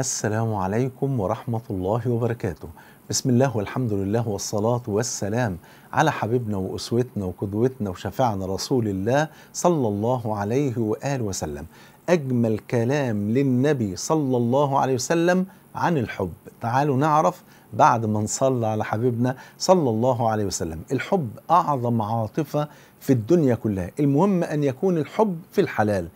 السلام عليكم ورحمة الله وبركاته بسم الله والحمد لله والصلاة والسلام على حبيبنا وأسوتنا وقدوتنا وشفعنا رسول الله صلى الله عليه وآله وسلم أجمل كلام للنبي صلى الله عليه وسلم عن الحب تعالوا نعرف بعد ما نصلى على حبيبنا صلى الله عليه وسلم الحب أعظم عاطفة في الدنيا كلها المهم أن يكون الحب في الحلال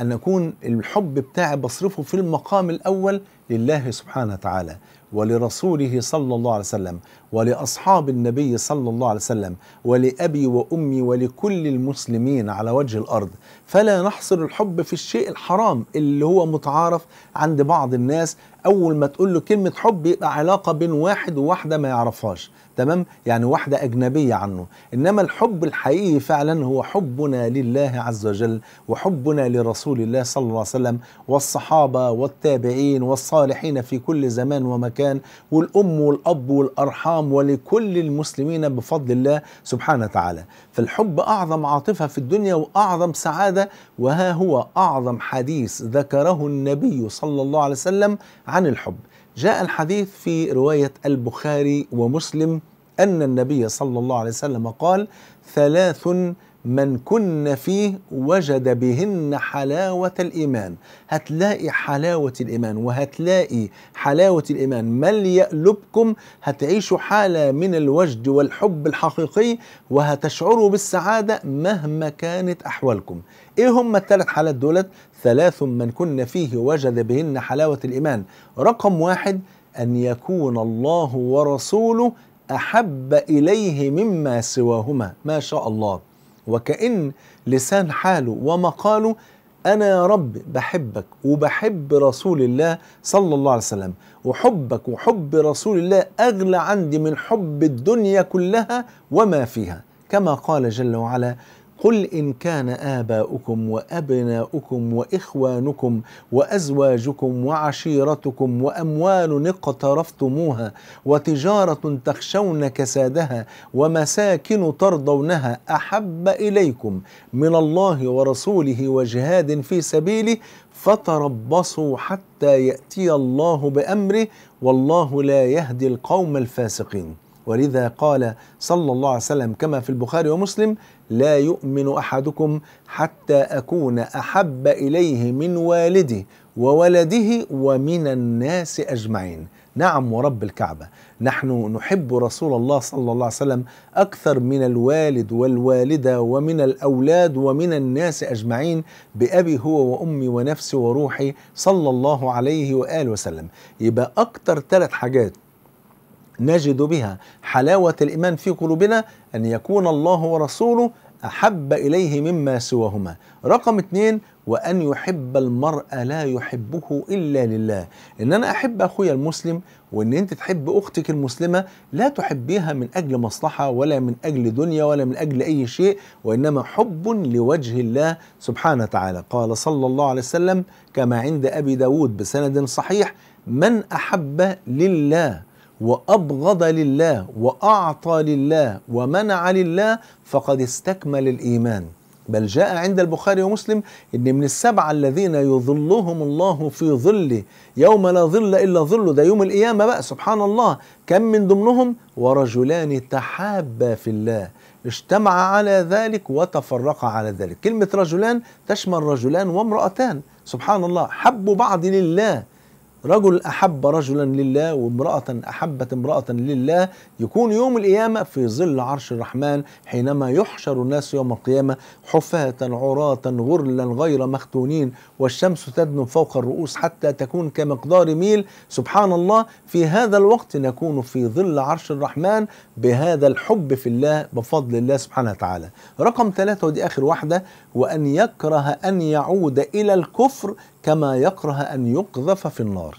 أن يكون الحب بتاعي بصرفه في المقام الأول لله سبحانه وتعالى ولرسوله صلى الله عليه وسلم ولأصحاب النبي صلى الله عليه وسلم ولأبي وأمي ولكل المسلمين على وجه الأرض فلا نحصر الحب في الشيء الحرام اللي هو متعارف عند بعض الناس أول ما تقول له كلمة حب يبقى علاقة بين واحد وواحدة ما يعرفهاش تمام يعني واحدة أجنبية عنه إنما الحب الحقيقي فعلا هو حبنا لله عز وجل وحبنا لرسول الله صلى الله عليه وسلم والصحابة والتابعين والصالحين الصالحين في كل زمان ومكان والأم والأب والأرحام ولكل المسلمين بفضل الله سبحانه وتعالى فالحب أعظم عاطفة في الدنيا وأعظم سعادة وها هو أعظم حديث ذكره النبي صلى الله عليه وسلم عن الحب جاء الحديث في رواية البخاري ومسلم أن النبي صلى الله عليه وسلم قال ثلاث من كن فيه وجد بهن حلاوة الإيمان هتلاقي حلاوة الإيمان وهتلاقي حلاوة الإيمان من يقلبكم هتعيشوا حالة من الوجد والحب الحقيقي وهتشعروا بالسعادة مهما كانت أحوالكم إيه هم الثلاث حالات دولت ثلاث من كن فيه وجد بهن حلاوة الإيمان رقم واحد أن يكون الله ورسوله أحب إليه مما سواهما ما شاء الله وكأن لسان حاله ومقاله أنا يا رب بحبك وبحب رسول الله صلى الله عليه وسلم وحبك وحب رسول الله أغلى عندي من حب الدنيا كلها وما فيها كما قال جل وعلا قل إن كان آباؤكم وأبناؤكم وإخوانكم وأزواجكم وعشيرتكم وأموال اقترفتموها وتجارة تخشون كسادها ومساكن ترضونها أحب إليكم من الله ورسوله وجهاد في سبيله فتربصوا حتى يأتي الله بأمره والله لا يهدي القوم الفاسقين ولذا قال صلى الله عليه وسلم كما في البخاري ومسلم لا يؤمن احدكم حتى اكون احب اليه من والده وولده ومن الناس اجمعين نعم ورب الكعبه نحن نحب رسول الله صلى الله عليه وسلم اكثر من الوالد والوالده ومن الاولاد ومن الناس اجمعين بابي هو وامي ونفسي وروحي صلى الله عليه واله وسلم يبقى اكثر ثلاث حاجات نجد بها حلاوة الإيمان في قلوبنا أن يكون الله ورسوله أحب إليه مما سواهما رقم اثنين وأن يحب المرء لا يحبه إلا لله إن أنا أحب أخويا المسلم وإن أنت تحب أختك المسلمة لا تحبيها من أجل مصلحة ولا من أجل دنيا ولا من أجل أي شيء وإنما حب لوجه الله سبحانه وتعالى قال صلى الله عليه وسلم كما عند أبي داود بسند صحيح من أحب لله وأبغض لله وأعطى لله ومنع لله فقد استكمل الإيمان بل جاء عند البخاري ومسلم ان من السبعه الذين يظلهم الله في ظله يوم لا ظل الا ظله ده يوم القيامه بقى سبحان الله كم من ضمنهم ورجلان تحابا في الله اجتمع على ذلك وتفرقا على ذلك كلمه رجلان تشمل رجلان وامراتان سبحان الله حبوا بعض لله رجل أحب رجلا لله وامرأة أحبت امرأة لله يكون يوم القيامة في ظل عرش الرحمن حينما يحشر الناس يوم القيامة حفاة عراة غرلا غير مختونين والشمس تدنو فوق الرؤوس حتى تكون كمقدار ميل سبحان الله في هذا الوقت نكون في ظل عرش الرحمن بهذا الحب في الله بفضل الله سبحانه وتعالى رقم ثلاثة ودي آخر واحدة وأن يكره أن يعود إلى الكفر كما يكره أن يقذف في النار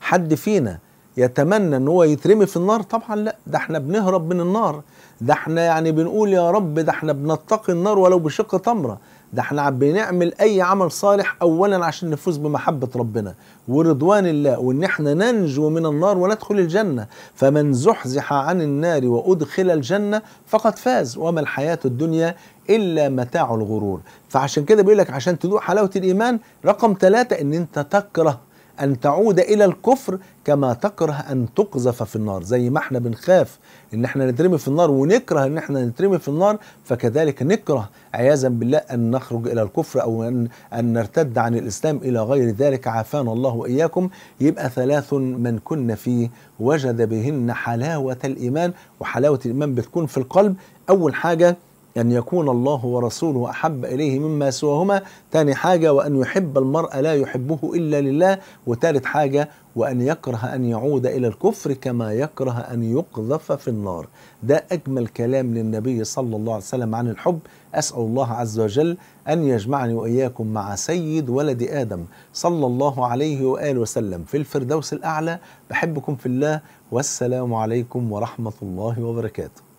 حد فينا يتمنى ان هو يترمي في النار طبعا لا ده احنا بنهرب من النار ده احنا يعني بنقول يا رب ده احنا بنتقي النار ولو بشق تمره ده احنا بنعمل اي عمل صالح اولا عشان نفوز بمحبه ربنا ورضوان الله وان احنا ننجو من النار وندخل الجنه فمن زحزح عن النار وادخل الجنه فقد فاز وما الحياه الدنيا الا متاع الغرور فعشان كده بيقول لك عشان تذوق حلاوه الايمان رقم ثلاثة ان انت تكره أن تعود إلى الكفر كما تكره أن تقذف في النار زي ما احنا بنخاف إن احنا نترمي في النار ونكره إن احنا نترمي في النار فكذلك نكره عياذا بالله أن نخرج إلى الكفر أو أن, أن نرتد عن الإسلام إلى غير ذلك عافانا الله وإياكم يبقى ثلاث من كن فيه وجد بهن حلاوة الإيمان وحلاوة الإيمان بتكون في القلب أول حاجة أن يكون الله ورسوله أحب إليه مما سواهما ثاني حاجة وأن يحب المرء لا يحبه إلا لله وثالث حاجة وأن يكره أن يعود إلى الكفر كما يكره أن يقذف في النار ده أجمل كلام للنبي صلى الله عليه وسلم عن الحب أسأل الله عز وجل أن يجمعني وإياكم مع سيد ولد آدم صلى الله عليه وآله وسلم في الفردوس الأعلى بحبكم في الله والسلام عليكم ورحمة الله وبركاته